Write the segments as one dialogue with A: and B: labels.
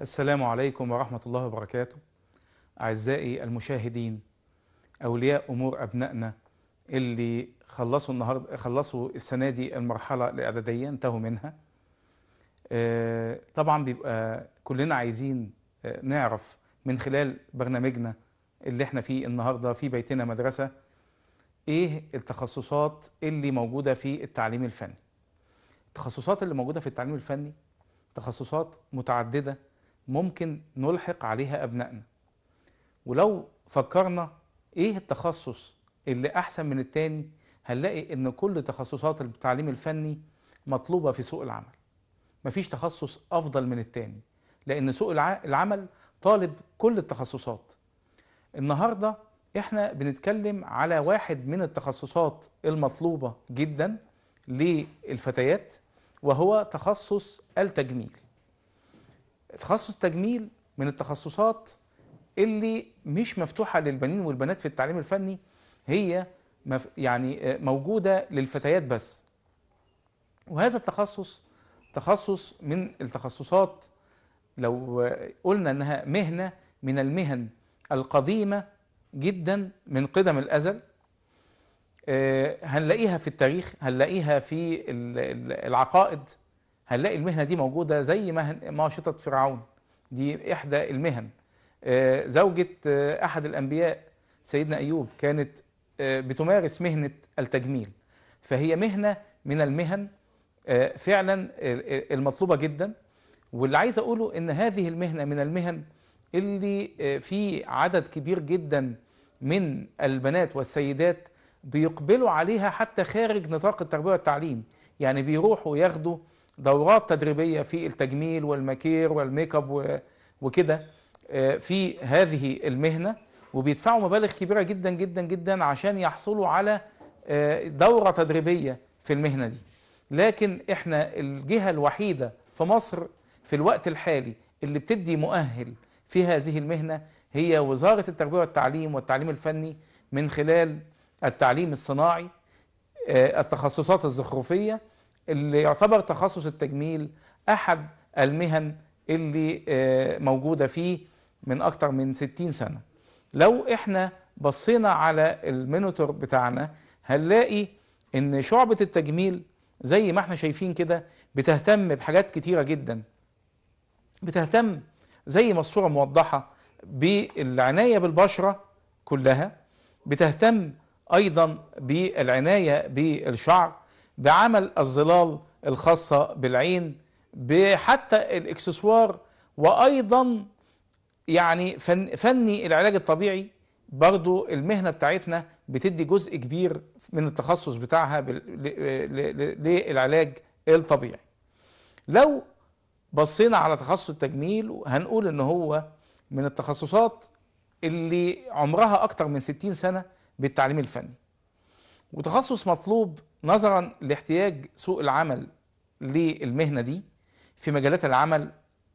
A: السلام عليكم ورحمة الله وبركاته أعزائي المشاهدين أولياء أمور أبنائنا اللي خلصوا النهاردة خلصوا السنة دي المرحلة الإعدادية انتهوا منها آه، طبعا بيبقى كلنا عايزين آه، نعرف من خلال برنامجنا اللي احنا فيه النهاردة في بيتنا مدرسة ايه التخصصات اللي موجودة في التعليم الفني التخصصات اللي موجودة في التعليم الفني تخصصات متعددة ممكن نلحق عليها أبنائنا ولو فكرنا إيه التخصص اللي أحسن من التاني هنلاقي إن كل تخصصات التعليم الفني مطلوبة في سوق العمل مفيش تخصص أفضل من التاني لأن سوق العمل طالب كل التخصصات النهاردة إحنا بنتكلم على واحد من التخصصات المطلوبة جدا للفتيات وهو تخصص التجميل تخصص تجميل من التخصصات اللي مش مفتوحة للبنين والبنات في التعليم الفني هي يعني آه، موجودة للفتيات بس وهذا التخصص تخصص من التخصصات لو قلنا انها مهنة من المهن القديمة جدا من قدم الازل آه، هنلاقيها في التاريخ هنلاقيها في العقائد هنلاقي المهنه دي موجوده زي ما ماشطه فرعون دي احدى المهن آه، زوجة آه، احد الانبياء سيدنا ايوب كانت آه، بتمارس مهنه التجميل فهي مهنه من المهن فعلا المطلوبه جدا واللي عايز اقوله ان هذه المهنه من المهن اللي في عدد كبير جدا من البنات والسيدات بيقبلوا عليها حتى خارج نطاق التربيه والتعليم يعني بيروحوا ياخدوا دورات تدريبيه في التجميل والمكير والميك اب وكده آه، في هذه المهنه وبيدفعوا مبالغ كبيره جدا جدا جدا عشان يحصلوا على آه، دوره تدريبيه في المهنه دي لكن احنا الجهه الوحيده في مصر في الوقت الحالي اللي بتدي مؤهل في هذه المهنه هي وزاره التربيه والتعليم والتعليم الفني من خلال التعليم الصناعي آه، التخصصات الزخرفيه اللي يعتبر تخصص التجميل احد المهن اللي آه، موجوده فيه من اكتر من 60 سنه لو احنا بصينا على المينوتور بتاعنا هنلاقي ان شعبة التجميل زي ما احنا شايفين كده بتهتم بحاجات كتيرة جدا بتهتم زي ما الصورة موضحة بالعناية بالبشرة كلها بتهتم ايضا بالعناية بالشعر بعمل الظلال الخاصة بالعين بحتى الاكسسوار وأيضا يعني فن فني العلاج الطبيعي برضو المهنة بتاعتنا بتدي جزء كبير من التخصص بتاعها للعلاج الطبيعي لو بصينا على تخصص التجميل هنقول ان هو من التخصصات اللي عمرها اكتر من 60 سنة بالتعليم الفني وتخصص مطلوب نظرا لاحتياج سوق العمل للمهنه دي في مجالات العمل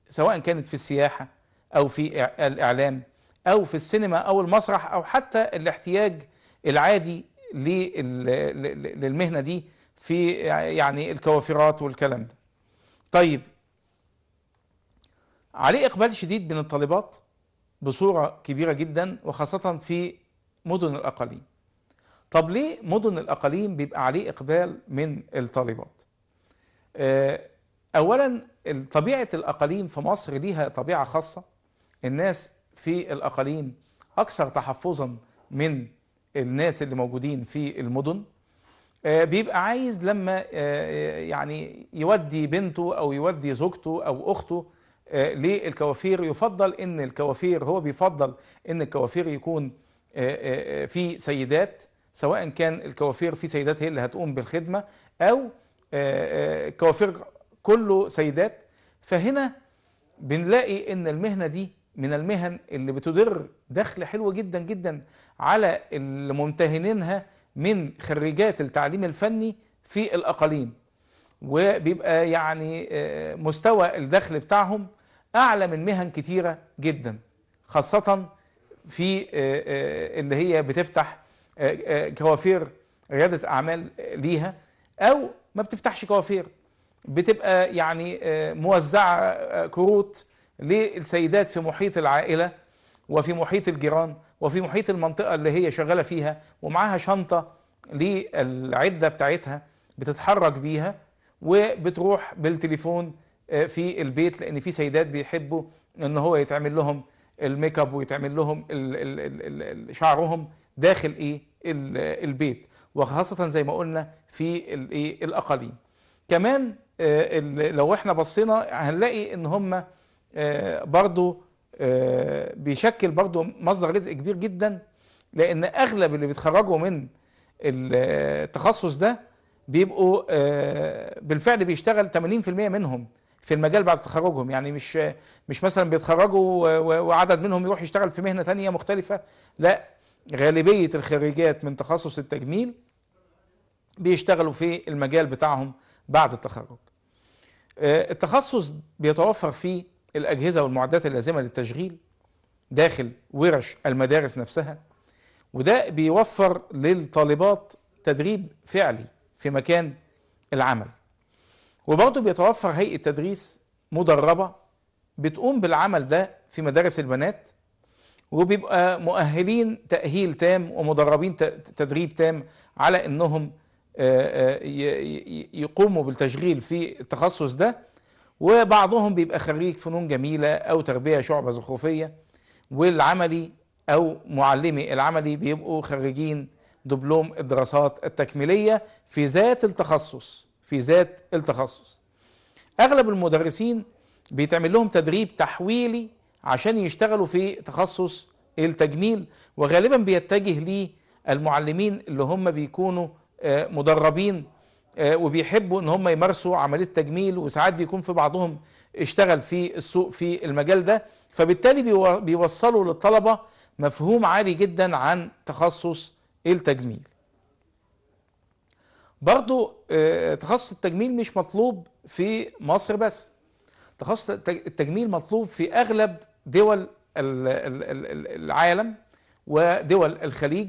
A: سواء كانت في السياحه او في الاعلام او في السينما او المسرح او حتى الاحتياج العادي للمهنه دي في يعني الكوافيرات والكلام ده. طيب عليه اقبال شديد من الطالبات بصوره كبيره جدا وخاصه في مدن الاقاليم. طب ليه مدن الأقاليم بيبقى عليه إقبال من الطالبات؟ آه، أولا طبيعة الأقاليم في مصر ليها طبيعة خاصة الناس في الأقاليم أكثر تحفظا من الناس اللي موجودين في المدن آه، بيبقى عايز لما آه، يعني يودي بنته أو يودي زوجته أو أخته للكوافير يفضل ان الكوافير هو بيفضل ان الكوافير يكون في سيدات سواء كان الكوافير في سيدات هي اللي هتقوم بالخدمة أو آه، آه، كوافير كله سيدات فهنا بنلاقي ان المهنة دي من المهن اللي بتدر دخل حلو جدا جدا على الممتهنينها من خريجات التعليم الفني في الأقاليم وبيبقى يعني آه، مستوى الدخل بتاعهم أعلى من مهن كتيرة جدا خاصة في اللي هي بتفتح آه، آه، كوافير رياده اعمال ليها او ما بتفتحش كوافير بتبقى يعني آه، موزعه كروت للسيدات في محيط العائله وفي محيط الجيران وفي محيط المنطقه اللي هي شغاله فيها ومعاها شنطه للعده بتاعتها بتتحرك بيها وبتروح بالتليفون في البيت لان في سيدات بيحبوا ان هو يتعمل لهم الميك اب ويتعمل لهم شعرهم داخل ايه البيت وخاصة زي ما قلنا في الايه الاقاليم كمان آه، لو احنا بصينا هنلاقي ان هم آه، برضو آه، بيشكل برضو مصدر رزق كبير جدا لان اغلب اللي بيتخرجوا من التخصص ده بيبقوا بالفعل بيشتغل 80% منهم في المجال بعد تخرجهم يعني مش مش مثلا بيتخرجوا وعدد منهم يروح يشتغل في مهنه ثانيه مختلفه لا غالبية الخريجات من تخصص التجميل بيشتغلوا في المجال بتاعهم بعد التخرج آه، التخصص بيتوفر فيه الأجهزة والمعدات اللازمة للتشغيل داخل ورش المدارس نفسها وده بيوفر للطالبات تدريب فعلي في مكان العمل وبرضه بيتوفر هيئة تدريس مدربة بتقوم بالعمل ده في مدارس البنات وبيبقى مؤهلين تأهيل تام ومدربين تدريب تام على انهم آه، آه، يقوموا بالتشغيل في التخصص ده وبعضهم بيبقى خريج فنون جميلة أو تربية شعبة زخرفية والعملي أو معلمي العملي بيبقوا خريجين دبلوم الدراسات التكميلية في ذات التخصص في ذات التخصص أغلب المدرسين بيتعمل لهم تدريب تحويلي عشان يشتغلوا في تخصص التجميل وغالبا بيتجه للمعلمين اللي هم بيكونوا آه، مدربين آه، وبيحبوا ان هم يمارسوا عمليه تجميل وساعات بيكون في بعضهم اشتغل في السوق في المجال ده فبالتالي بيوصلوا للطلبه مفهوم عالي جدا عن تخصص التجميل برضو آه، تخصص التجميل مش مطلوب في مصر بس تخصص التجميل مطلوب في اغلب دول العالم ودول الخليج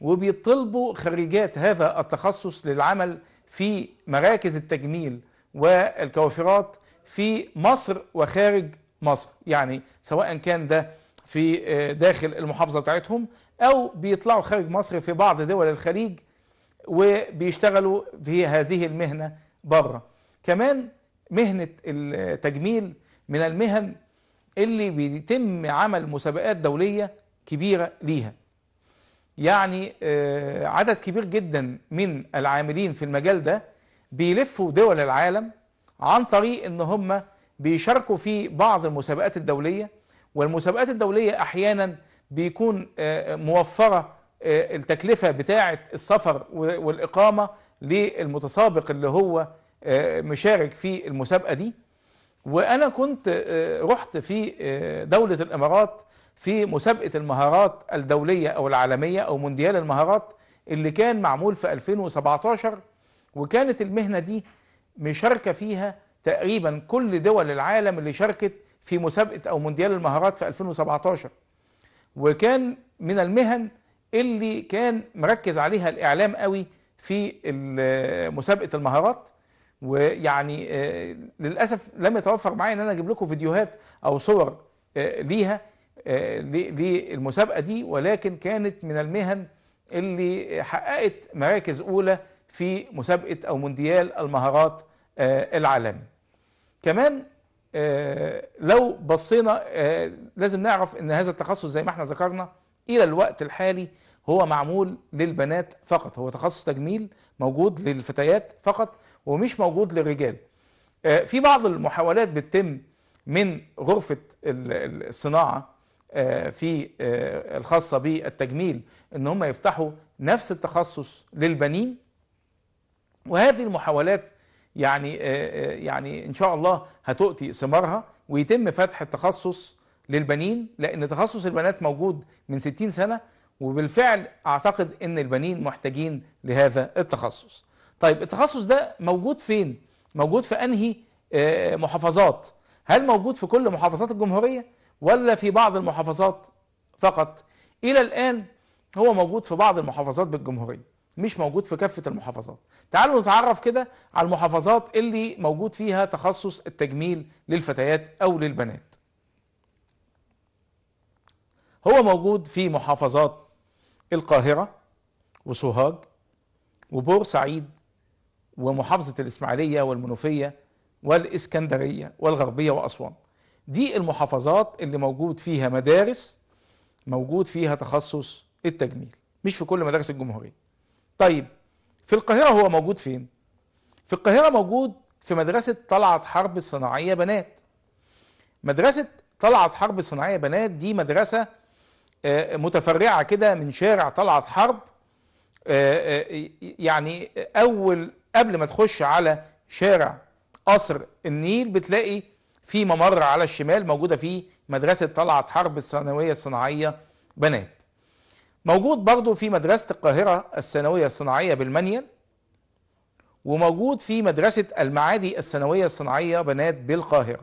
A: وبيطلبوا خريجات هذا التخصص للعمل في مراكز التجميل والكوافيرات في مصر وخارج مصر يعني سواء كان ده في آه، داخل المحافظة بتاعتهم أو بيطلعوا خارج مصر في بعض دول الخليج وبيشتغلوا في هذه المهنة بره كمان مهنة التجميل من المهن اللي بيتم عمل مسابقات دولية كبيرة ليها يعني آه، عدد كبير جدا من العاملين في المجال ده بيلفوا دول العالم عن طريق ان هم بيشاركوا في بعض المسابقات الدولية والمسابقات الدولية احيانا بيكون آه، موفرة آه، التكلفة بتاعة السفر والإقامة للمتسابق اللي هو مشارك في المسابقة دي وانا كنت آه، رحت في آه، دولة الامارات في مسابقة المهارات الدولية او العالمية او مونديال المهارات اللي كان معمول في 2017 وكانت المهنة دي مشاركة فيها تقريبا كل دول العالم اللي شاركت في مسابقة او مونديال المهارات في 2017 وكان من المهن اللي كان مركز عليها الاعلام قوي في آه، مسابقة المهارات ويعني آه، للاسف لم يتوفر معايا ان انا اجيب لكم فيديوهات او صور آه، ليها آه، للمسابقه دي ولكن كانت من المهن اللي حققت مراكز اولى في مسابقه او مونديال المهارات العالمي. كمان لو بصينا لازم نعرف ان هذا التخصص زي ما احنا ذكرنا الى الوقت الحالي هو معمول للبنات فقط هو تخصص تجميل موجود للفتيات فقط ومش موجود للرجال آه، في بعض المحاولات بتتم من غرفة الصناعة آه، في آه، الخاصة بالتجميل ان هم يفتحوا نفس التخصص للبنين وهذه المحاولات يعني يعني ان شاء الله هتؤتي ثمارها ويتم فتح التخصص للبنين لان تخصص البنات موجود من 60 سنه وبالفعل اعتقد ان البنين محتاجين لهذا التخصص طيب التخصص ده موجود فين موجود في انهي آه، محافظات هل موجود في كل محافظات الجمهوريه ولا في بعض المحافظات فقط الى الان هو موجود في بعض المحافظات بالجمهوريه مش موجود في كافه المحافظات تعالوا نتعرف كده على المحافظات اللي موجود فيها تخصص التجميل للفتيات او للبنات هو موجود في محافظات القاهرة وسوهاج وبورسعيد ومحافظة الإسماعيلية والمنوفية والإسكندرية والغربية وأسوان دي المحافظات اللي موجود فيها مدارس موجود فيها تخصص التجميل مش في كل مدارس الجمهورية طيب في القاهرة هو موجود فين؟ في القاهرة موجود في مدرسة طلعت حرب الصناعية بنات مدرسة طلعت حرب الصناعية بنات دي مدرسة آه، متفرعه كده من شارع طلعت حرب آه، آه، يعني اول قبل ما تخش على شارع قصر النيل بتلاقي في ممر على الشمال موجوده فيه مدرسه طلعت حرب الثانويه الصناعيه بنات موجود برضو في مدرسه القاهره الثانويه الصناعيه بالمنيل وموجود في مدرسه المعادي الثانويه الصناعيه بنات بالقاهره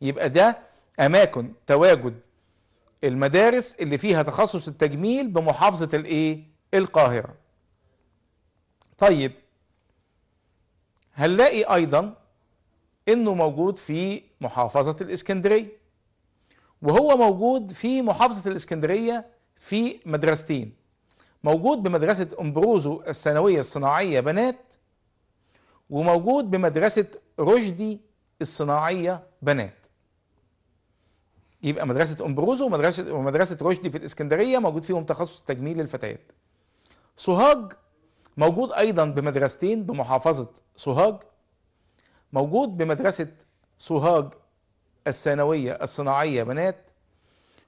A: يبقى ده اماكن تواجد المدارس اللي فيها تخصص التجميل بمحافظة الايه القاهرة طيب هنلاقي ايضا انه موجود في محافظة الاسكندرية وهو موجود في محافظة الاسكندرية في مدرستين موجود بمدرسة أمبروزو الثانوية الصناعية بنات وموجود بمدرسة رشدي الصناعية بنات يبقى مدرسه امبروزو ومدرسه ومدرسه رشدي في الاسكندريه موجود فيهم تخصص تجميل للفتيات سوهاج موجود ايضا بمدرستين بمحافظه سوهاج موجود بمدرسه سوهاج الثانويه الصناعيه بنات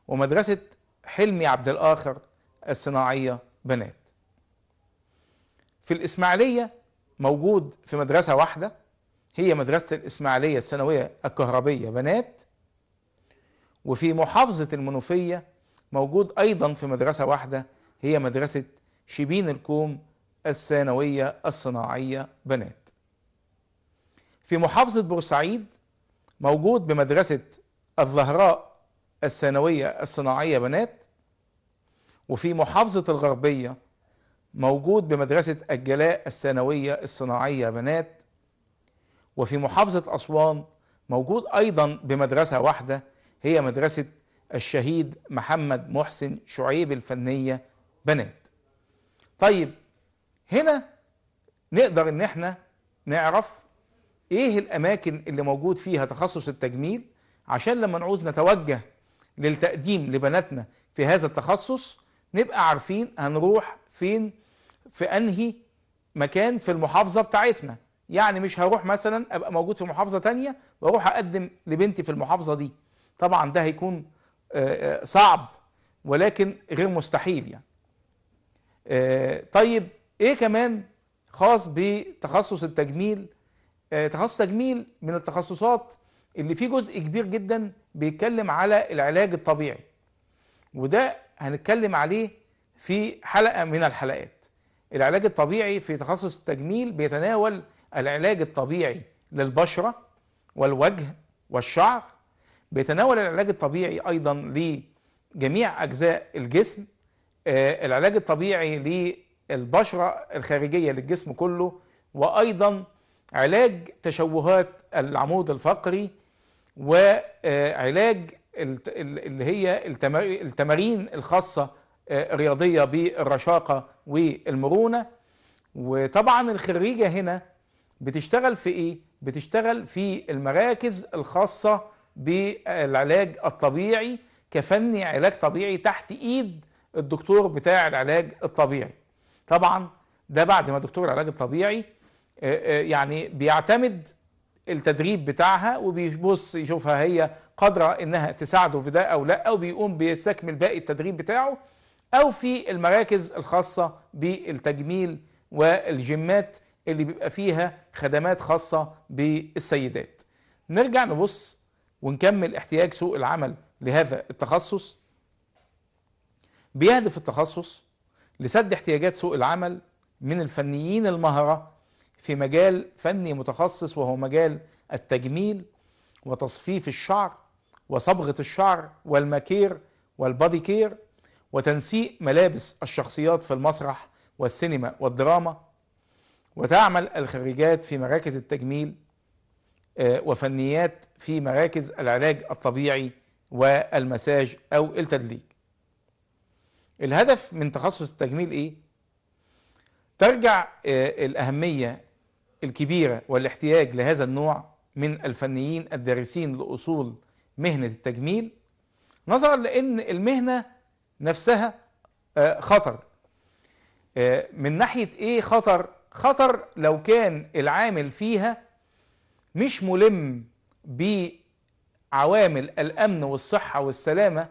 A: ومدرسه حلمي عبد الاخر الصناعيه بنات في الاسماعيليه موجود في مدرسه واحده هي مدرسه الاسماعيليه الثانويه الكهربيه بنات وفي محافظة المنوفية موجود أيضا في مدرسة واحدة هي مدرسة شبين الكوم الثانوية الصناعية بنات في محافظة بورسعيد موجود بمدرسة الزهراء الثانوية الصناعية بنات وفي محافظة الغربية موجود بمدرسة الجلاء الثانوية الصناعية بنات وفي محافظة أسوان موجود أيضا بمدرسة واحدة هي مدرسة الشهيد محمد محسن شعيب الفنية بنات طيب هنا نقدر ان احنا نعرف ايه الاماكن اللي موجود فيها تخصص التجميل عشان لما نعوز نتوجه للتقديم لبناتنا في هذا التخصص نبقى عارفين هنروح فين في انهي مكان في المحافظة بتاعتنا يعني مش هروح مثلا ابقى موجود في محافظة تانية واروح اقدم لبنتي في المحافظة دي طبعا ده هيكون آه، آه، صعب ولكن غير مستحيل يعني آه، طيب ايه كمان خاص بتخصص التجميل تخصص تجميل من التخصصات اللي فيه جزء كبير جدا بيتكلم على العلاج الطبيعي وده هنتكلم عليه في حلقة من الحلقات العلاج الطبيعي في تخصص التجميل بيتناول العلاج الطبيعي للبشرة والوجه والشعر بيتناول العلاج الطبيعي أيضا لجميع أجزاء الجسم آه، العلاج الطبيعي للبشرة الخارجية للجسم كله وأيضا علاج تشوهات العمود الفقري وعلاج اللي هي التمارين الخاصة آه، الرياضية بالرشاقة والمرونة وطبعا الخريجة هنا بتشتغل في ايه؟ بتشتغل في المراكز الخاصة بالعلاج الطبيعي كفني علاج طبيعي تحت ايد الدكتور بتاع العلاج الطبيعي طبعا ده بعد ما دكتور العلاج الطبيعي آه، آه، يعني بيعتمد التدريب بتاعها وبيبص يشوفها هي قادرة انها تساعده في ده او لا او بيقوم بيستكمل باقي التدريب بتاعه او في المراكز الخاصة بالتجميل والجيمات اللي بيبقى فيها خدمات خاصة بالسيدات نرجع نبص ونكمل احتياج سوق العمل لهذا التخصص بيهدف التخصص لسد احتياجات سوق العمل من الفنيين المهرة في مجال فني متخصص وهو مجال التجميل وتصفيف الشعر وصبغة الشعر والماكير والبادي كير وتنسيق ملابس الشخصيات في المسرح والسينما والدراما وتعمل الخريجات في مراكز التجميل آه، وفنيات في مراكز العلاج الطبيعي والمساج أو التدليك الهدف من تخصص التجميل إيه؟ ترجع آه، الأهمية الكبيرة والاحتياج لهذا النوع من الفنيين الدارسين لأصول مهنة التجميل نظرا لأن المهنة نفسها آه، خطر من ناحية إيه خطر؟ خطر لو كان العامل فيها مش ملم بعوامل الامن والصحه والسلامه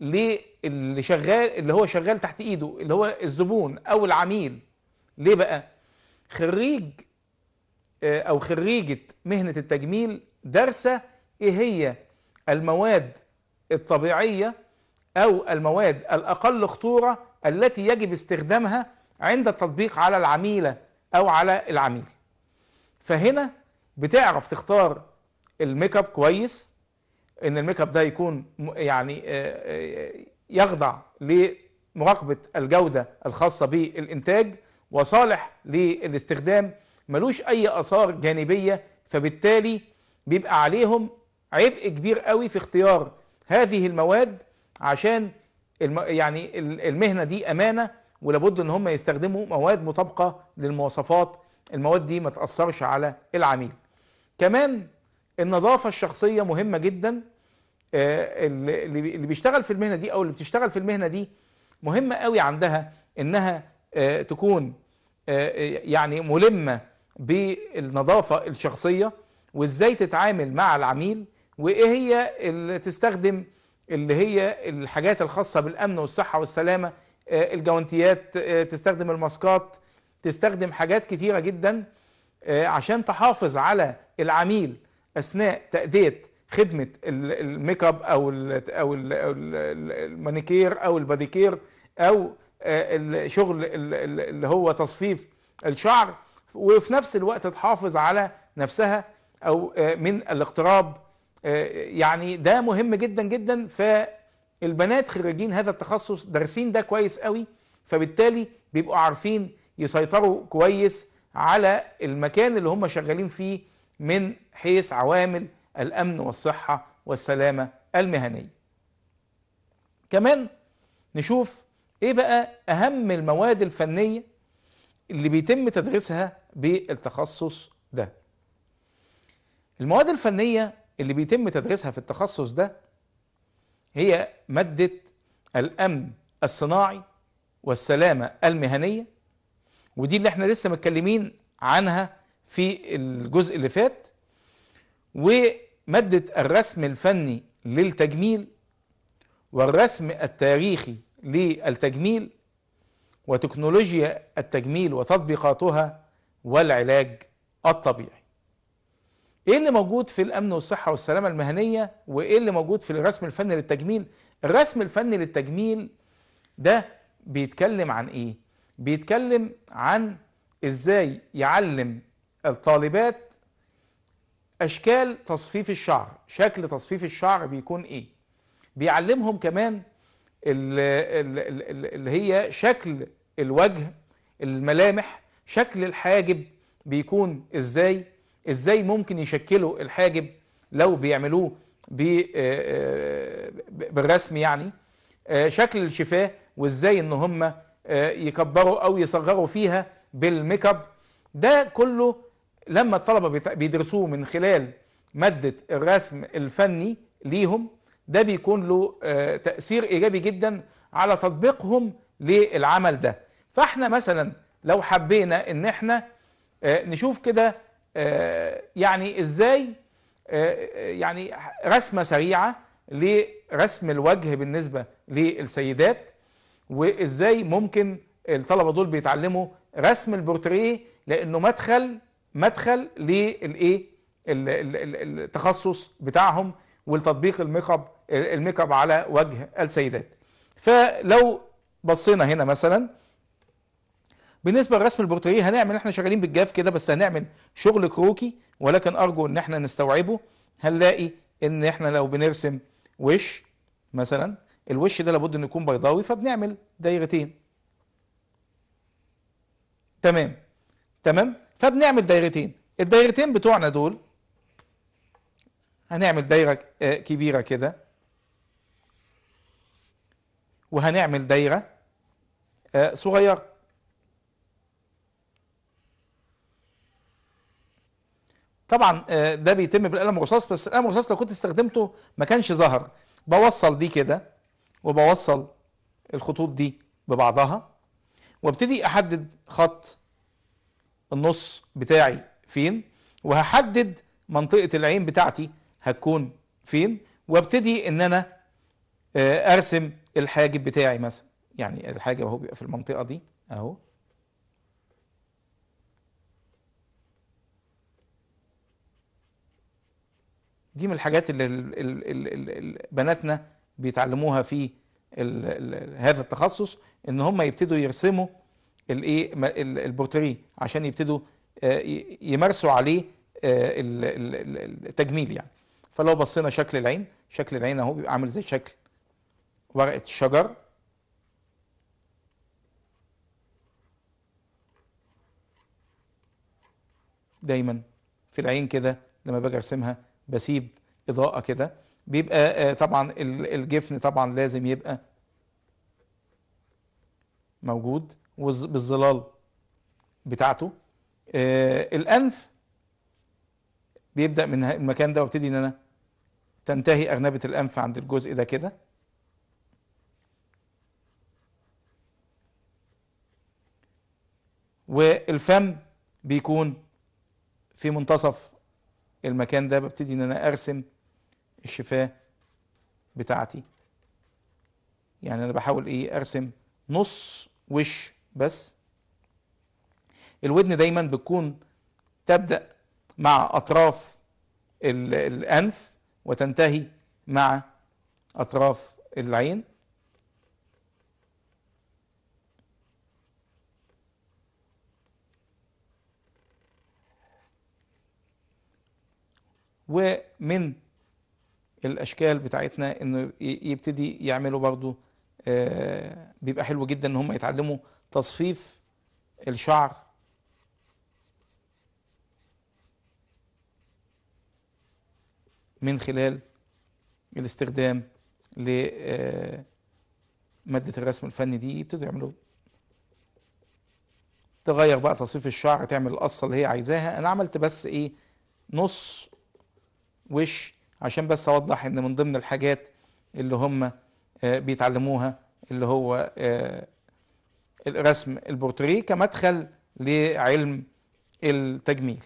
A: للي شغال اللي هو شغال تحت ايده اللي هو الزبون او العميل ليه بقى خريج آه، او خريجه مهنه التجميل دارسه ايه هي المواد الطبيعيه او المواد الاقل خطوره التي يجب استخدامها عند التطبيق على العميله او على العميل فهنا بتعرف تختار الميك اب كويس ان الميك اب ده يكون يعني آه، آه، يخضع لمراقبه الجوده الخاصه بالانتاج وصالح للاستخدام ملوش اي اثار جانبيه فبالتالي بيبقى عليهم عبء كبير قوي في اختيار هذه المواد عشان الم يعني المهنه دي امانه ولابد ان هم يستخدموا مواد مطابقه للمواصفات المواد دي ما تاثرش على العميل كمان النظافه الشخصيه مهمه جدا آه، اللي بيشتغل في المهنه دي او اللي بتشتغل في المهنه دي مهمه قوي عندها انها آه، تكون آه، يعني ملمه بالنظافه الشخصيه وازاي تتعامل مع العميل وايه هي اللي تستخدم اللي هي الحاجات الخاصه بالامن والصحه والسلامه الجوانتيات تستخدم الماسكات تستخدم حاجات كتيره جدا آه، عشان تحافظ على العميل اثناء تاديه خدمه الميك اب او او المانيكير او الباديكير او آه، الشغل اللي هو تصفيف الشعر وفي نفس الوقت تحافظ على نفسها او آه، من الاقتراب يعني ده مهم جدا جدا فالبنات خريجين هذا التخصص دارسين ده كويس قوي فبالتالي بيبقوا عارفين يسيطروا كويس على المكان اللي هم شغالين فيه من حيث عوامل الامن والصحه والسلامه المهنيه. كمان نشوف ايه بقى اهم المواد الفنيه اللي بيتم تدريسها بالتخصص ده. المواد الفنيه اللي بيتم تدريسها في التخصص ده هي ماده الامن الصناعي والسلامه المهنيه ودي اللي احنا لسه متكلمين عنها في الجزء اللي فات ومادة الرسم الفني للتجميل والرسم التاريخي للتجميل وتكنولوجيا التجميل وتطبيقاتها والعلاج الطبيعي ايه اللي موجود في الامن والصحه والسلامه المهنيه وايه اللي موجود في الرسم الفني للتجميل الرسم الفني للتجميل ده بيتكلم عن ايه بيتكلم عن ازاي يعلم الطالبات اشكال تصفيف الشعر شكل تصفيف الشعر بيكون ايه بيعلمهم كمان اللي هي شكل الوجه الملامح شكل الحاجب بيكون ازاي ازاي ممكن يشكلوا الحاجب لو بيعملوه آه، آه، بالرسم يعني آه، شكل الشفاه وازاي ان هم آه، يكبروا او يصغروا فيها بالميك اب ده كله لما الطلبه بيدرسوه من خلال ماده الرسم الفني ليهم ده بيكون له آه، تاثير ايجابي جدا على تطبيقهم للعمل ده فاحنا مثلا لو حبينا ان احنا آه، نشوف كده يعني ازاي يعني رسمه سريعه لرسم الوجه بالنسبه للسيدات وازاي ممكن الطلبه دول بيتعلموا رسم البورتريه لانه مدخل مدخل للايه التخصص بتاعهم ولتطبيق الميك اب الميك اب على وجه السيدات فلو بصينا هنا مثلا بالنسبه لرسم البورتريه هنعمل احنا شغالين بالجاف كده بس هنعمل شغل كروكي ولكن ارجو ان احنا نستوعبه هنلاقي ان احنا لو بنرسم وش مثلا الوش ده لابد انه يكون بيضاوي فبنعمل دايرتين تمام تمام فبنعمل دايرتين الدايرتين بتوعنا دول هنعمل دايرة آه، كبيرة كده وهنعمل دايرة آه، صغيرة طبعا آه، ده بيتم بالقلم الرصاص بس القلم الرصاص لو كنت استخدمته ما كانش ظهر بوصل دي كده وبوصل الخطوط دي ببعضها وابتدي احدد خط النص بتاعي فين وهحدد منطقة العين بتاعتي هتكون فين وابتدي ان انا آه، ارسم الحاجب بتاعي مثلا يعني الحاجب اهو بيبقى في المنطقة دي اهو دي من الحاجات اللي بناتنا بيتعلموها في الـ الـ هذا التخصص ان هم يبتدوا يرسموا الايه البورتريه عشان يبتدوا آه، يمارسوا عليه آه، التجميل يعني فلو بصينا شكل العين شكل العين اهو بيبقى عامل زي شكل ورقه الشجر دايما في العين كده لما باجي ارسمها بسيب اضاءه كده بيبقى آه، طبعا الجفن طبعا لازم يبقى موجود بالظلال بتاعته آه، الانف بيبدا من المكان ده وابتدي ان انا تنتهي اغنبه الانف عند الجزء ده كده والفم بيكون في منتصف المكان ده ببتدي ان انا ارسم الشفاه بتاعتي يعني انا بحاول ايه ارسم نص وش بس الودن دايما بتكون تبدا مع اطراف الانف وتنتهي مع اطراف العين ومن الاشكال بتاعتنا انه يبتدي يعملوا برضو آه، بيبقى حلو جدا ان هم يتعلموا تصفيف الشعر من خلال الاستخدام لمادة آه، الرسم الفني دي يبتدوا يعملوا تغير بقى تصفيف الشعر تعمل القصة اللي هي عايزاها أنا عملت بس إيه نص وش عشان بس اوضح ان من ضمن الحاجات اللي هم آه، بيتعلموها اللي هو آه، رسم البورتريه كمدخل لعلم التجميل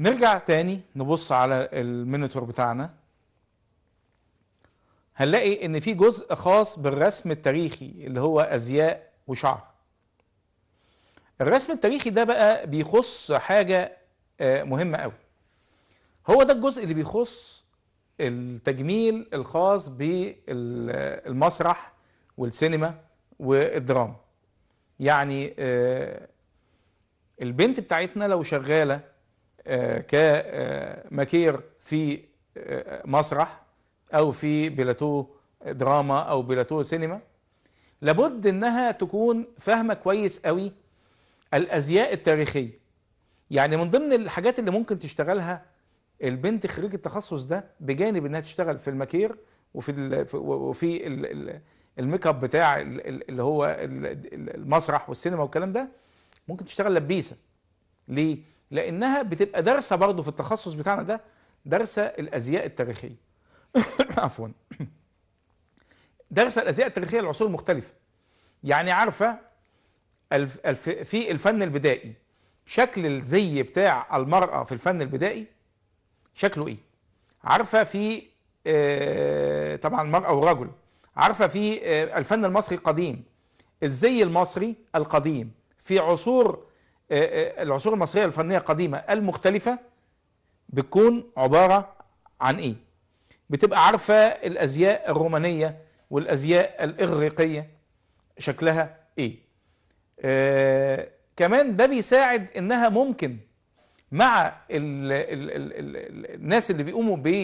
A: نرجع تاني نبص على المينيتور بتاعنا هنلاقي ان في جزء خاص بالرسم التاريخي اللي هو ازياء وشعر الرسم التاريخي ده بقى بيخص حاجة آه، مهمة قوي هو ده الجزء اللي بيخص التجميل الخاص بالمسرح والسينما والدراما يعني آه، البنت بتاعتنا لو شغالة آه، كمكير في آه، مسرح أو في بلاتو دراما أو بلاتو سينما لابد إنها تكون فاهمة كويس قوي الأزياء التاريخية يعني من ضمن الحاجات اللي ممكن تشتغلها البنت خريج التخصص ده بجانب انها تشتغل في المكير وفي الـ وفي الميك اب بتاع اللي هو المسرح والسينما والكلام ده ممكن تشتغل لبيسه ليه لانها بتبقى دارسه برضه في التخصص بتاعنا ده دارسه الازياء التاريخيه عفوا دارسه الازياء التاريخيه للعصور المختلفه يعني عارفه في الفن البدائي شكل الزي بتاع المراه في الفن البدائي شكله ايه عارفه في آه طبعا المراه والرجل عارفه في آه الفن المصري القديم الزي المصري القديم في عصور آه, آه، العصور المصريه الفنيه القديمه المختلفه بتكون عباره عن ايه بتبقى عارفه الازياء الرومانيه والازياء الاغريقيه شكلها ايه آه كمان ده بيساعد انها ممكن مع ال ال ال الناس اللي بيقوموا بجلب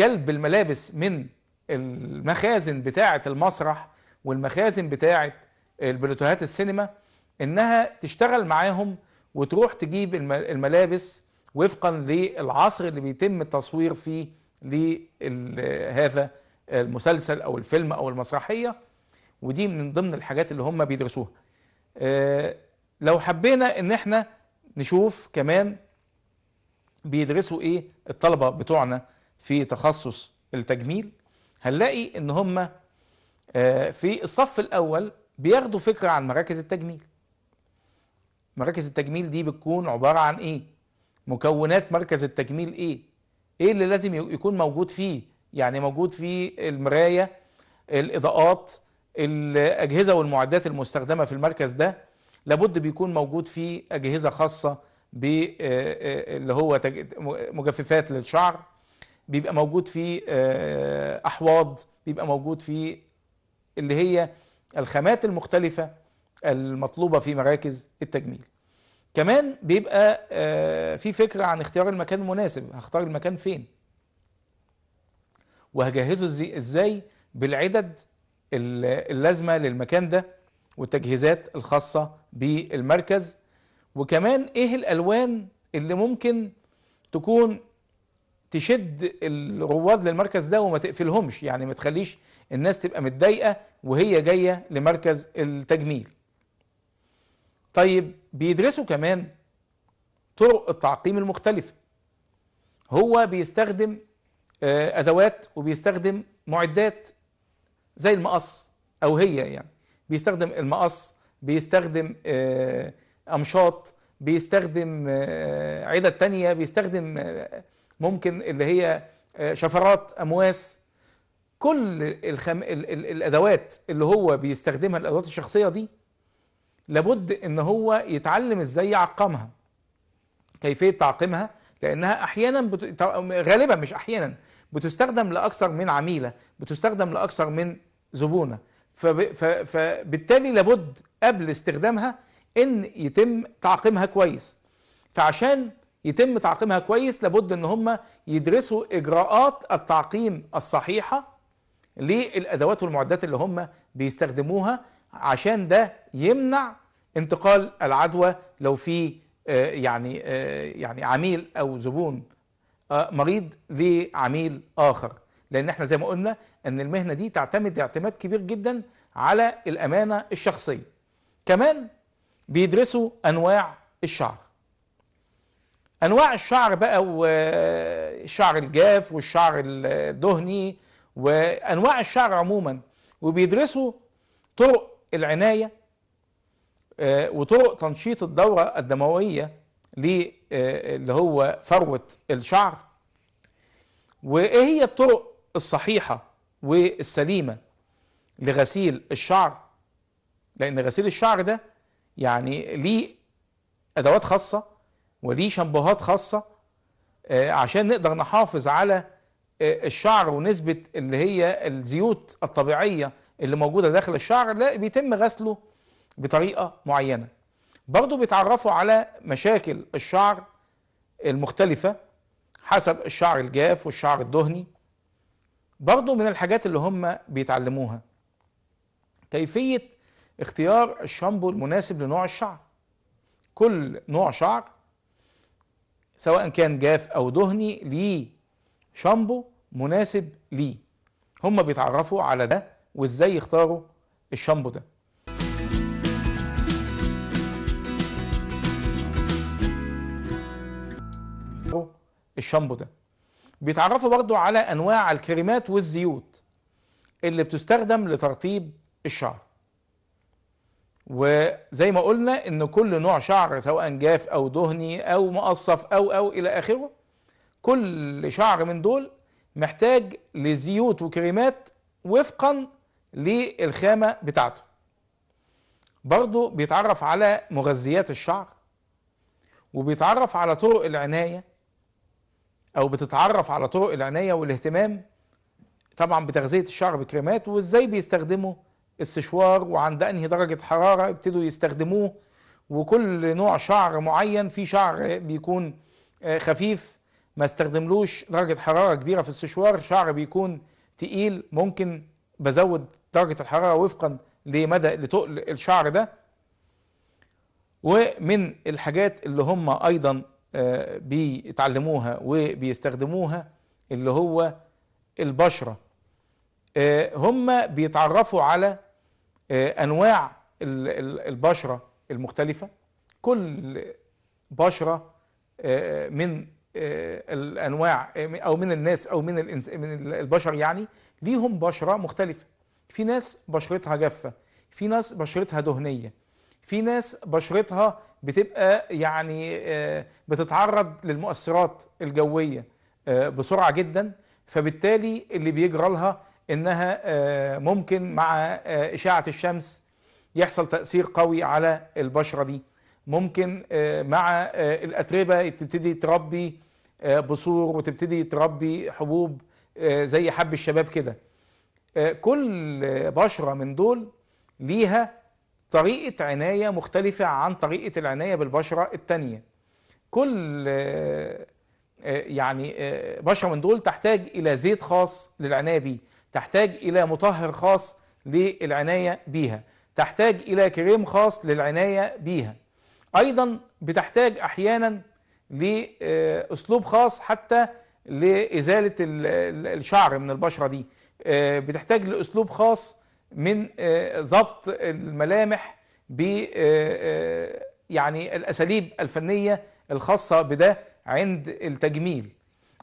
A: آه، الملابس من المخازن بتاعة المسرح والمخازن بتاعة البلوتوهات السينما انها تشتغل معاهم وتروح تجيب الملابس وفقا للعصر اللي بيتم التصوير فيه لهذا المسلسل او الفيلم او المسرحيه ودي من ضمن الحاجات اللي هم بيدرسوها آه، لو حبينا ان احنا نشوف كمان بيدرسوا ايه الطلبة بتوعنا في تخصص التجميل هنلاقي ان هم آه، في الصف الاول بياخدوا فكرة عن مراكز التجميل مراكز التجميل دي بتكون عبارة عن ايه مكونات مركز التجميل ايه ايه اللي لازم يكون موجود فيه يعني موجود فيه المراية الاضاءات الاجهزة والمعدات المستخدمة في المركز ده لابد بيكون موجود فيه اجهزه خاصه آه، آه، اللي هو مجففات للشعر بيبقى موجود فيه آه، احواض بيبقى موجود فيه اللي هي الخامات المختلفه المطلوبه في مراكز التجميل كمان بيبقى في فكره عن اختيار المكان المناسب هختار المكان فين وهجهزه ازاي بالعدد اللازمه للمكان ده والتجهيزات الخاصة بالمركز وكمان ايه الالوان اللي ممكن تكون تشد الرواد للمركز ده وما تقفلهمش يعني ما تخليش الناس تبقى متضايقة وهي جاية لمركز التجميل طيب بيدرسوا كمان طرق التعقيم المختلفة هو بيستخدم آه، ادوات وبيستخدم معدات زي المقص او هي يعني بيستخدم المقص بيستخدم امشاط آه، بيستخدم آه، عدد تانية بيستخدم آه، ممكن اللي هي شفرات امواس كل الخم... ال... ال... الادوات اللي هو بيستخدمها الادوات الشخصيه دي لابد ان هو يتعلم ازاي يعقمها كيفيه تعقيمها لانها احيانا بت... غالبا مش احيانا بتستخدم لاكثر من عميله بتستخدم لاكثر من زبونه فبالتالي لابد قبل استخدامها ان يتم تعقيمها كويس فعشان يتم تعقيمها كويس لابد ان هم يدرسوا اجراءات التعقيم الصحيحه للادوات والمعدات اللي هم بيستخدموها عشان ده يمنع انتقال العدوى لو في آه، يعني آه، يعني عميل او زبون آه، مريض لعميل اخر لان احنا زي ما قلنا ان المهنه دي تعتمد اعتماد كبير جدا على الامانه الشخصيه كمان بيدرسوا انواع الشعر انواع الشعر بقى والشعر الجاف والشعر الدهني وانواع الشعر عموما وبيدرسوا طرق العنايه آه، وطرق تنشيط الدوره الدمويه آه، اللي هو فروه الشعر وايه هي الطرق الصحيحة والسليمة لغسيل الشعر لأن غسيل الشعر ده يعني ليه أدوات خاصة وليه شامبوهات خاصة آه، عشان نقدر نحافظ على آه، الشعر ونسبة اللي هي الزيوت الطبيعية اللي موجودة داخل الشعر لا بيتم غسله بطريقة معينة برضو بيتعرفوا على مشاكل الشعر المختلفة حسب الشعر الجاف والشعر الدهني برضو من الحاجات اللي هم بيتعلموها كيفية اختيار الشامبو المناسب لنوع الشعر كل نوع شعر سواء كان جاف أو دهني ليه شامبو مناسب ليه هم بيتعرفوا على ده وازاي يختاروا الشامبو ده الشامبو ده بيتعرفوا برضو على أنواع الكريمات والزيوت اللي بتستخدم لترطيب الشعر وزي ما قلنا ان كل نوع شعر سواء جاف او دهني او مقصف او او الى اخره كل شعر من دول محتاج لزيوت وكريمات وفقا للخامة بتاعته برضه بيتعرف على مغذيات الشعر وبيتعرف على طرق العناية او بتتعرف على طرق العنايه والاهتمام طبعا بتغذيه الشعر بكريمات وازاي بيستخدموا السشوار وعند انهي درجه حراره ابتدوا يستخدموه وكل نوع شعر معين في شعر بيكون آه، خفيف ما استخدملوش درجه حراره كبيره في السشوار شعر بيكون تقيل ممكن بزود درجه الحراره وفقا لمدى لتقل الشعر ده ومن الحاجات اللي هم ايضا آه، بيتعلموها وبيستخدموها اللي هو البشرة آه، هم بيتعرفوا على آه، أنواع البشرة المختلفة كل بشرة من الأنواع أو من الناس أو من من البشر يعني ليهم بشرة مختلفة في ناس بشرتها جافة في ناس بشرتها دهنية في ناس بشرتها بتبقى يعني آه، بتتعرض للمؤثرات الجويه آه، بسرعه جدا فبالتالي اللي بيجرى لها انها آه، ممكن مع اشعه الشمس يحصل تاثير قوي على البشره دي ممكن مع الاتربه تبتدي تربي بصور وتبتدي تربي حبوب زي حب الشباب كده كل بشره من دول ليها طريقة عناية مختلفة عن طريقة العناية بالبشرة الثانيه كل آه، آه، يعني آه، بشرة من دول تحتاج إلى زيت خاص للعناية بيه تحتاج إلى مطهر خاص للعناية بيها تحتاج إلى كريم خاص للعناية بيها أيضا بتحتاج أحيانا لأسلوب خاص حتى لإزالة الشعر من البشرة دي بتحتاج لأسلوب خاص من آه، ضبط الملامح ب آه، آه، يعني الاساليب الفنيه الخاصه بده عند التجميل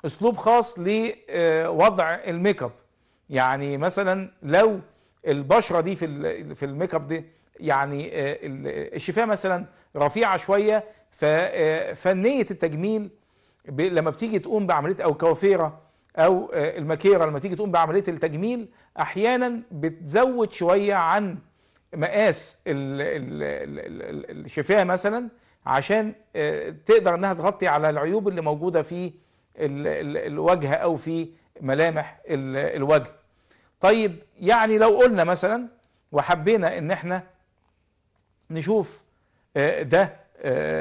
A: اسلوب خاص لوضع الميك اب يعني مثلا لو البشره دي في في الميك اب دي يعني الشفاه مثلا رفيعه شويه ففنيه التجميل لما بتيجي تقوم بعمليه او كوافيره او آه، الماكيره لما تيجي تقوم بعمليه التجميل احيانا بتزود شويه عن مقاس الشفاه مثلا عشان آه، تقدر انها تغطي على العيوب اللي موجوده في الوجه او في ملامح الوجه طيب يعني لو قلنا مثلا وحبينا ان احنا نشوف آه، ده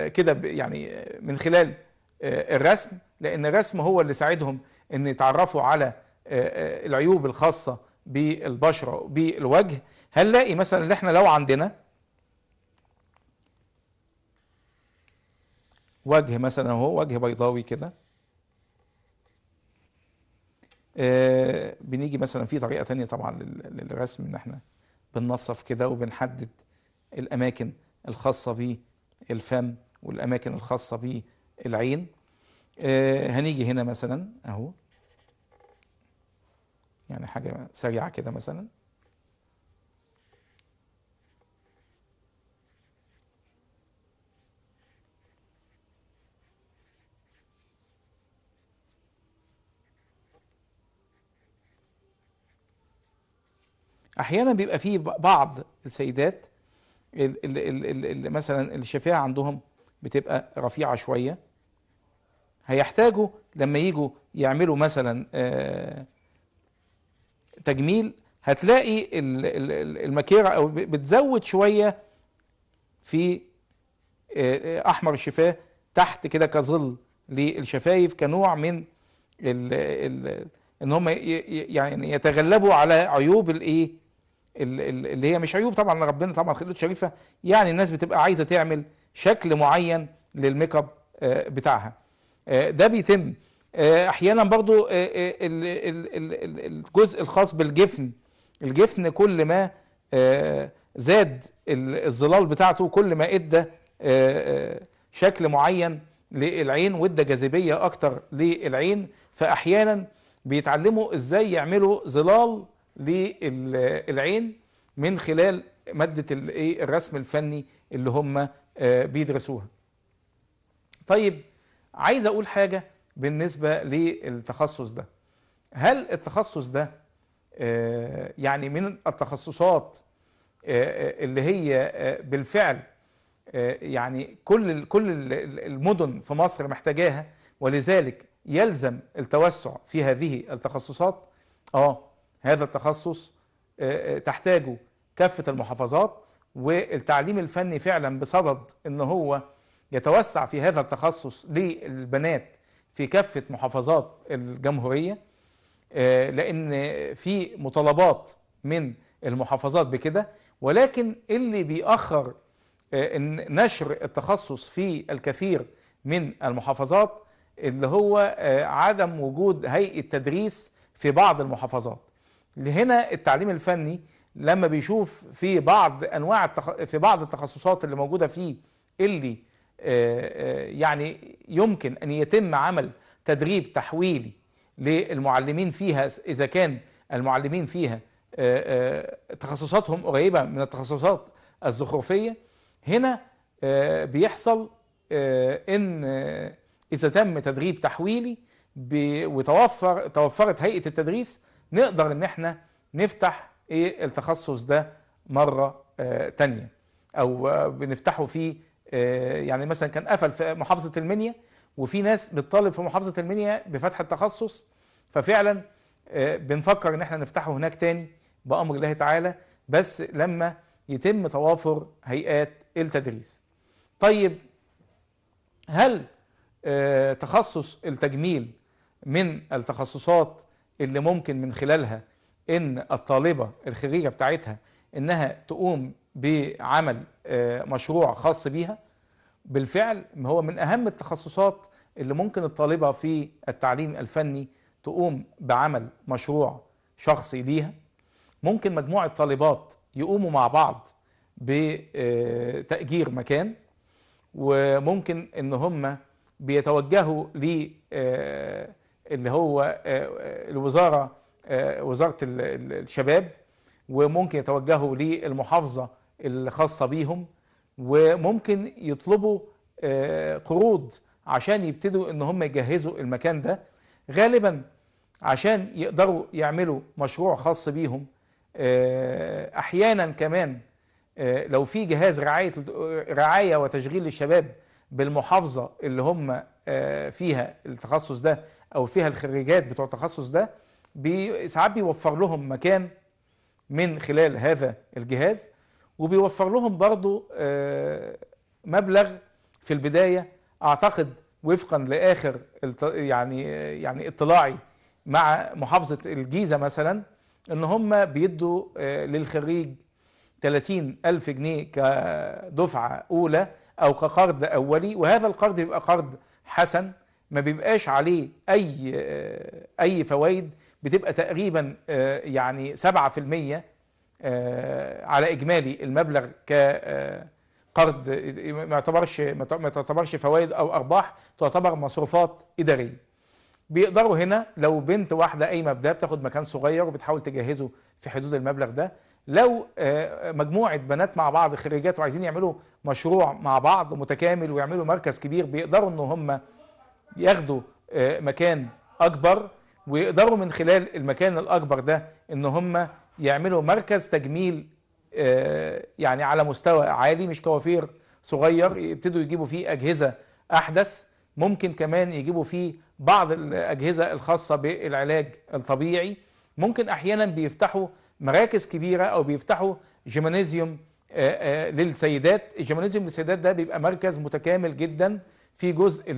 A: كده يعني من خلال الرسم لان الرسم هو اللي ساعدهم ان يتعرفوا على آه، آه، العيوب الخاصه بالبشره بالوجه هنلاقي مثلا ان احنا لو عندنا وجه مثلا اهو وجه بيضاوي كده آه بنيجي مثلا في طريقه ثانيه طبعا للرسم ان احنا بننصف كده وبنحدد الاماكن الخاصه بالفم والاماكن الخاصه بالعين آه هنيجي هنا مثلا اهو يعني حاجة سريعة كده مثلا احيانا بيبقى في بعض السيدات اللي, مثلا الشفاعه عندهم بتبقى رفيعه شويه هيحتاجوا لما يجوا يعملوا مثلا آه تجميل هتلاقي الماكيرا او بتزود شويه في آه، آه، احمر الشفاه تحت كده كظل للشفايف كنوع من الـ الـ ان هم يعني يتغلبوا على عيوب الايه اللي هي مش عيوب طبعا ربنا طبعا خلقته شريفه يعني الناس بتبقى عايزه تعمل شكل معين للميك اب آه، بتاعها ده بيتم آه، احيانا برضو آه، آه، الجزء الخاص بالجفن الجفن كل ما زاد الظلال بتاعته كل ما ادى شكل معين للعين وادى جاذبيه اكتر للعين فاحيانا بيتعلموا ازاي يعملوا ظلال للعين من خلال ماده إيه، الرسم الفني اللي هم بيدرسوها طيب عايز اقول حاجه بالنسبة للتخصص ده هل التخصص ده آه، يعني من التخصصات آه، آه، اللي هي بالفعل يعني كل كل المدن في مصر محتاجاها ولذلك يلزم التوسع في هذه التخصصات اه هذا التخصص تحتاجه كافة المحافظات والتعليم الفني فعلا بصدد ان هو يتوسع في هذا التخصص للبنات في كافة محافظات الجمهورية آه، لأن في مطالبات من المحافظات بكده ولكن اللي بيأخر آه، نشر التخصص في الكثير من المحافظات اللي هو آه، عدم وجود هيئة تدريس في بعض المحافظات هنا التعليم الفني لما بيشوف في بعض انواع التخ... في بعض التخصصات اللي موجوده فيه اللي يعني يمكن أن يتم عمل تدريب تحويلي للمعلمين فيها إذا كان المعلمين فيها آه، آه، تخصصاتهم قريبة من التخصصات الزخرفية هنا آه، بيحصل إن إذا تم تدريب تحويلي وتوفر توفرت هيئة التدريس نقدر إن إحنا نفتح إيه التخصص ده مرة تانية أو بنفتحه في آه، يعني مثلا كان قفل في محافظه المنيا وفي ناس بتطالب في محافظه المنيا بفتح التخصص ففعلا آه، بنفكر ان احنا نفتحه هناك تاني بامر الله تعالى بس لما يتم توافر هيئات التدريس. طيب هل آه، تخصص التجميل من التخصصات اللي ممكن من خلالها ان الطالبه الخريجه بتاعتها انها تقوم بعمل آه، مشروع خاص بيها بالفعل هو من أهم التخصصات اللي ممكن الطالبة في التعليم الفني تقوم بعمل مشروع شخصي ليها ممكن مجموعة طالبات يقوموا مع بعض بتأجير مكان وممكن ان هم بيتوجهوا ل آه، اللي هو آه، الوزاره وزاره الشباب وممكن يتوجهوا للمحافظه الخاصة بيهم وممكن يطلبوا آه، قروض عشان يبتدوا ان هم يجهزوا المكان ده غالبا عشان يقدروا يعملوا مشروع خاص بيهم آه، احيانا كمان آه، لو في جهاز رعايه رعايه وتشغيل للشباب بالمحافظه اللي هم فيها التخصص ده او فيها الخريجات بتوع التخصص ده ساعات بيوفر لهم مكان من خلال هذا الجهاز وبيوفر لهم برضو آه، مبلغ في البداية أعتقد وفقا لآخر يعني يعني اطلاعي مع محافظة الجيزة مثلا ان هم بيدوا آه، للخريج 30 ألف جنيه كدفعة أولى أو كقرض أولي وهذا القرض بيبقى قرض حسن ما بيبقاش عليه أي آه، أي فوائد بتبقى تقريبا يعني 7% آه، على اجمالي المبلغ ك آه، قرض ما يعتبرش ما تعتبرش فوائد او ارباح تعتبر مصروفات اداريه بيقدروا هنا لو بنت واحده قايمه بده بتاخد مكان صغير وبتحاول تجهزه في حدود المبلغ ده لو آه، مجموعه بنات مع بعض خريجات وعايزين يعملوا مشروع مع بعض متكامل ويعملوا مركز كبير بيقدروا ان هم ياخدوا مكان اكبر ويقدروا من خلال المكان الاكبر ده ان هم يعملوا مركز تجميل آه، يعني على مستوى عالي مش كوافير صغير يبتدوا يجيبوا فيه أجهزة أحدث ممكن كمان يجيبوا فيه بعض الأجهزة الخاصة بالعلاج الطبيعي ممكن أحيانا بيفتحوا مراكز كبيرة أو بيفتحوا جيمانيزيوم آه، آه، للسيدات الجيمانيزيوم للسيدات ده بيبقى مركز متكامل جدا في جزء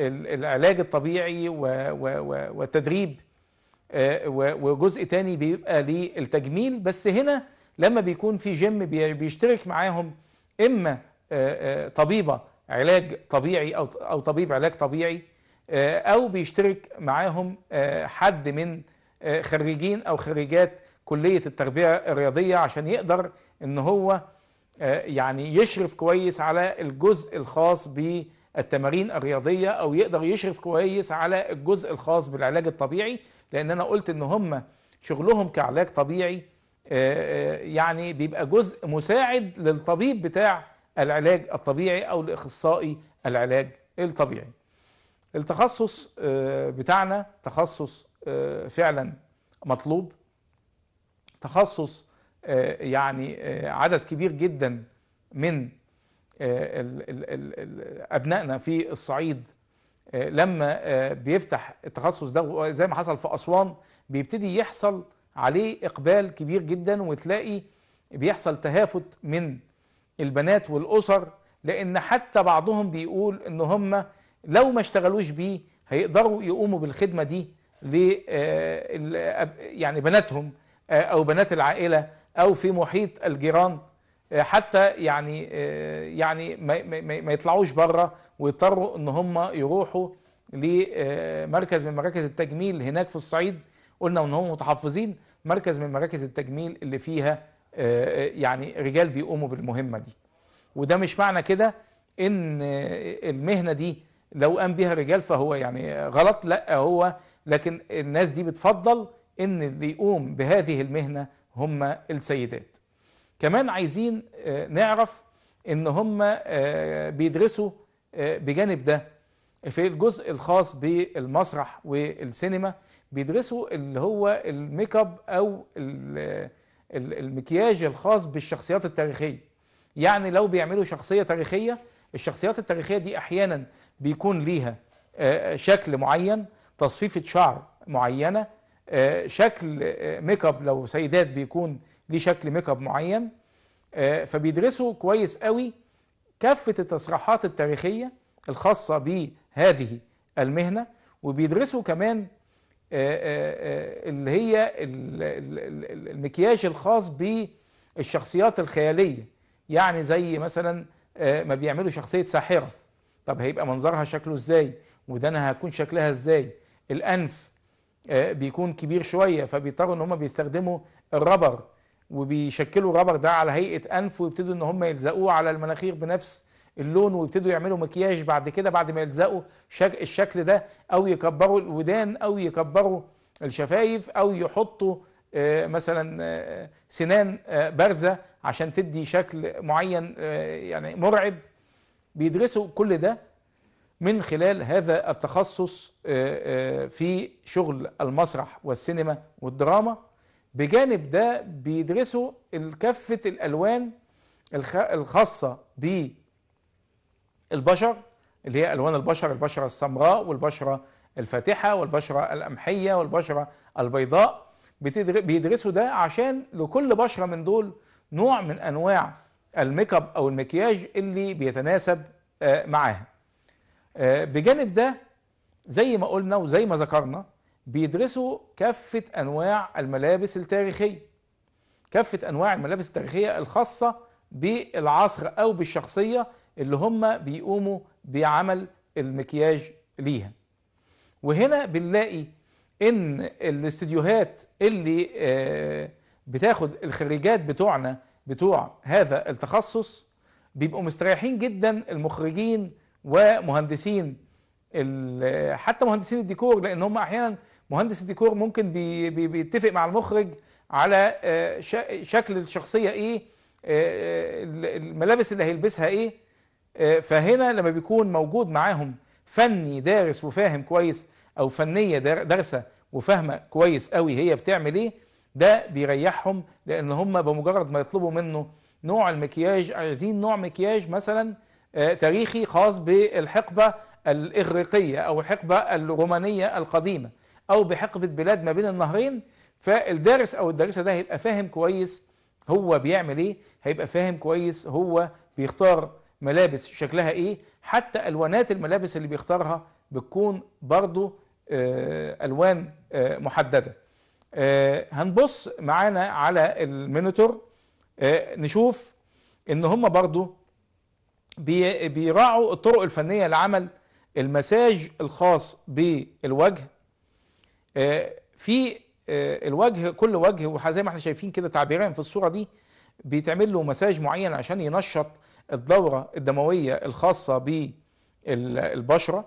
A: للعلاج الطبيعي والتدريب آه، وجزء تاني بيبقى للتجميل بس هنا لما بيكون في جيم بيشترك معاهم اما آه، آه، طبيبه علاج طبيعي او او طبيب علاج طبيعي او بيشترك معاهم حد من خريجين او خريجات كليه التربيه الرياضيه عشان يقدر ان هو يعني يشرف كويس على الجزء الخاص بالتمارين الرياضيه او يقدر يشرف كويس على الجزء الخاص بالعلاج الطبيعي لان انا قلت ان هم شغلهم كعلاج طبيعي آه، آه، يعني بيبقى جزء مساعد للطبيب بتاع العلاج الطبيعي او لاخصائي العلاج الطبيعي التخصص آه، بتاعنا تخصص فعلا مطلوب تخصص يعني عدد كبير جدا من ابنائنا في الصعيد آه، لما آه، بيفتح التخصص ده زي ما حصل في أسوان بيبتدي يحصل عليه إقبال كبير جدا وتلاقي بيحصل تهافت من البنات والأسر لأن حتى بعضهم بيقول إن هم لو ما اشتغلوش بيه هيقدروا يقوموا بالخدمة دي ل آه، يعني بناتهم أو بنات العائلة أو في محيط الجيران حتى يعني يعني ما, ما, يطلعوش بره ويضطروا ان هم يروحوا لمركز من مراكز التجميل هناك في الصعيد قلنا ان هم متحفظين مركز من مراكز التجميل اللي فيها يعني رجال بيقوموا بالمهمه دي وده مش معنى كده ان المهنه دي لو قام بها رجال فهو يعني غلط لا هو لكن الناس دي بتفضل ان اللي يقوم بهذه المهنه هم السيدات كمان عايزين آه، نعرف ان هم آه، بيدرسوا آه، بجانب ده في الجزء الخاص بالمسرح والسينما بيدرسوا اللي هو الميك اب او المكياج الخاص بالشخصيات التاريخيه يعني لو بيعملوا شخصيه تاريخيه الشخصيات التاريخيه دي احيانا بيكون ليها شكل معين تصفيفه شعر معينه شكل ميك اب لو سيدات بيكون ليه شكل ميك اب معين آه، فبيدرسوا كويس قوي كافه التصريحات التاريخيه الخاصه بهذه المهنه وبيدرسوا كمان آه، آه، اللي هي المكياج الخاص بالشخصيات الخياليه يعني زي مثلا ما بيعملوا شخصيه ساحره طب هيبقى منظرها شكله ازاي ودانها هيكون شكلها ازاي الانف بيكون كبير شويه فبيضطروا ان هم بيستخدموا الربر وبيشكلوا الرابر ده على هيئه انف ويبتدوا ان هم يلزقوه على المناخير بنفس اللون ويبتدوا يعملوا مكياج بعد كده بعد ما يلزقوا الشكل ده او يكبروا الودان او يكبروا الشفايف او يحطوا آه، مثلا آه، سنان آه، بارزه عشان تدي شكل معين يعني مرعب بيدرسوا كل ده من خلال هذا التخصص في شغل المسرح والسينما والدراما بجانب ده بيدرسوا كافة الألوان الخاصة بالبشر اللي هي ألوان البشر البشرة السمراء والبشرة الفاتحة والبشرة القمحية والبشرة البيضاء بيدرسوا ده عشان لكل بشرة من دول نوع من أنواع الميك اب أو المكياج اللي بيتناسب آه، معاها آه، بجانب ده زي ما قلنا وزي ما ذكرنا بيدرسوا كافة أنواع الملابس التاريخية كافة أنواع الملابس التاريخية الخاصة بالعصر أو بالشخصية اللي هم بيقوموا بعمل المكياج ليها وهنا بنلاقي ان الاستديوهات اللي آه، بتاخد الخريجات بتوعنا بتوع هذا التخصص بيبقوا مستريحين جدا المخرجين ومهندسين حتى مهندسين الديكور لان هم احيانا مهندس الديكور ممكن بي بي بيتفق مع المخرج على آه، شكل الشخصيه ايه آه، آه، الملابس اللي هيلبسها ايه فهنا لما بيكون موجود معاهم فني دارس وفاهم كويس او فنيه دارسه وفاهمه كويس قوي هي بتعمل ايه ده بيريحهم لان هم بمجرد ما يطلبوا منه نوع المكياج عايزين نوع مكياج مثلا تاريخي خاص بالحقبه الاغريقيه او الحقبه الرومانيه القديمه او بحقبه بلاد ما بين النهرين فالدارس او الدارسه ده هيبقى فاهم كويس هو بيعمل ايه هيبقى فاهم كويس هو بيختار ملابس شكلها ايه حتى الوانات الملابس اللي بيختارها بتكون برضو آه، الوان آه، محدده آه، هنبص معانا على المينوتور نشوف ان هم برضو بيراعوا الطرق الفنيه لعمل المساج الخاص بالوجه آه، في آه، الوجه كل وجه وزي ما احنا شايفين كده تعبيرين في الصوره دي بيتعمل له مساج معين عشان ينشط الدوره الدمويه الخاصه بالبشره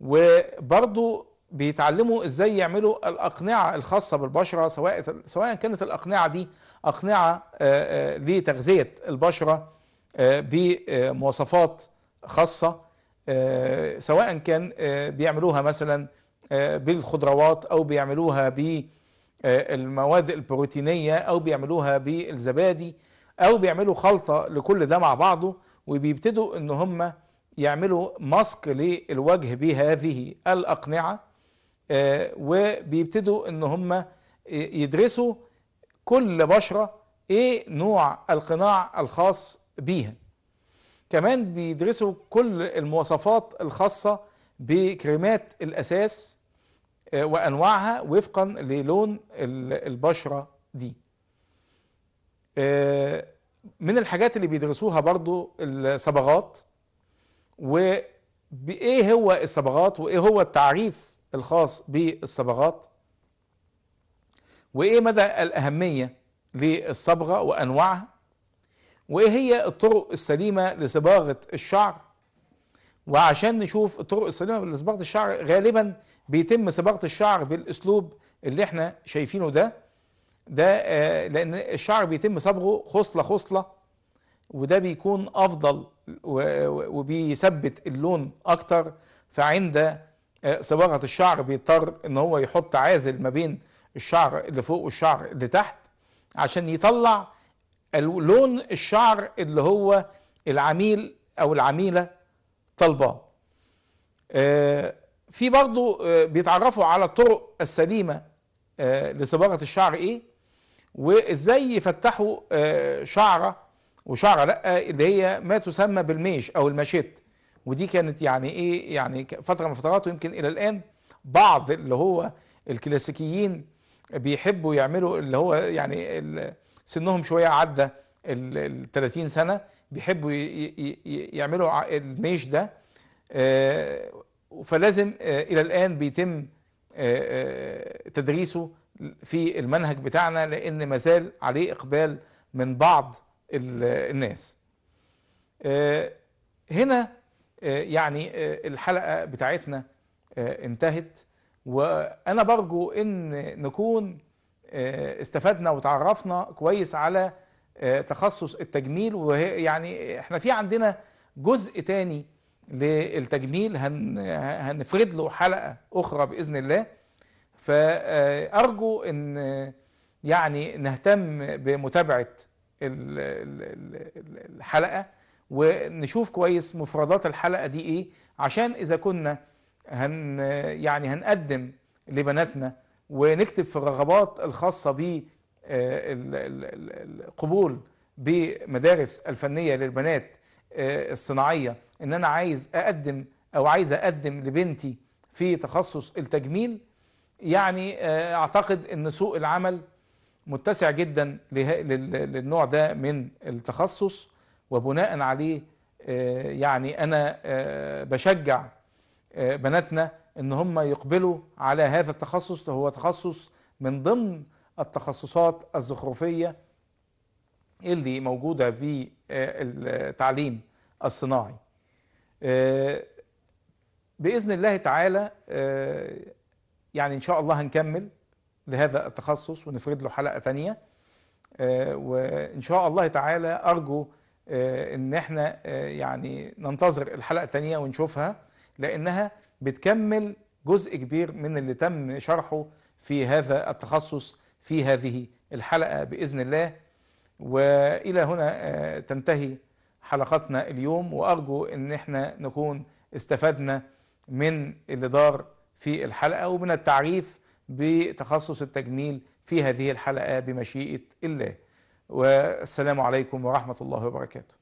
A: وبرضه بيتعلموا ازاي يعملوا الاقنعه الخاصه بالبشره سواء سواء كانت الاقنعه دي اقنعه آه، لتغذيه البشره بمواصفات خاصه سواء كان بيعملوها مثلا بالخضروات او بيعملوها بالمواد البروتينيه او بيعملوها بالزبادي او بيعملوا خلطه لكل ده مع بعضه وبيبتدوا ان هم يعملوا ماسك للوجه بهذه الاقنعه آه، وبيبتدوا ان هم يدرسوا كل بشره ايه نوع القناع الخاص بيها كمان بيدرسوا كل المواصفات الخاصه بكريمات الاساس آه، وانواعها وفقا للون البشره دي آه، من الحاجات اللي بيدرسوها برضو الصبغات وايه هو الصبغات وايه هو التعريف الخاص بالصبغات وايه مدى الاهميه للصبغه وانواعها وايه هي الطرق السليمه لصباغه الشعر وعشان نشوف الطرق السليمه لصباغه الشعر غالبا بيتم صباغه الشعر بالاسلوب اللي احنا شايفينه ده ده آه، لان الشعر بيتم صبغه خصله خصله وده بيكون افضل وبيثبت اللون اكتر فعند صباغه آه، الشعر بيضطر ان هو يحط عازل ما بين الشعر اللي فوق والشعر اللي تحت عشان يطلع لون الشعر اللي هو العميل او العميله طالباه آه، في برضه آه، بيتعرفوا على الطرق السليمه آه، لصباغه الشعر ايه وازاي يفتحوا آه، شعره وشعره لا اللي هي ما تسمى بالميش او المشيت ودي كانت يعني ايه يعني فتره من فترات ويمكن الى الان بعض اللي هو الكلاسيكيين بيحبوا يعملوا اللي هو يعني سنهم شويه عدى ال 30 سنه بيحبوا يعملوا الميش ده فلازم آه، الى الان بيتم آه، آه، تدريسه في المنهج بتاعنا لان ما زال عليه اقبال من بعض الناس هنا يعني الحلقه بتاعتنا انتهت وانا برجو ان نكون استفدنا وتعرفنا كويس على تخصص التجميل وهي يعني احنا في عندنا جزء تاني للتجميل هن هنفرد له حلقة أخرى بإذن الله فأرجو أن يعني نهتم بمتابعة الحلقة ونشوف كويس مفردات الحلقة دي إيه عشان إذا كنا هن يعني هنقدم لبناتنا ونكتب في الرغبات الخاصة القبول بمدارس الفنية للبنات آه، الصناعية ان انا عايز اقدم او عايز اقدم لبنتي في تخصص التجميل يعني آه، اعتقد ان سوق العمل متسع جدا للنوع ده من التخصص وبناء عليه آه، يعني انا آه، بشجع بناتنا ان هم يقبلوا على هذا التخصص هو تخصص من ضمن التخصصات الزخرفيه اللي موجوده في التعليم الصناعي آه، باذن الله تعالى آه، يعني ان شاء الله هنكمل لهذا التخصص ونفرد له حلقه ثانيه آه، وان شاء الله تعالى ارجو ان احنا يعني ننتظر الحلقه الثانيه ونشوفها لانها بتكمل جزء كبير من اللي تم شرحه في هذا التخصص في هذه الحلقه باذن الله والى هنا تنتهي حلقتنا اليوم وأرجو أن احنا نكون استفدنا من اللي دار في الحلقة ومن التعريف بتخصص التجميل في هذه الحلقة بمشيئة الله والسلام عليكم ورحمة الله وبركاته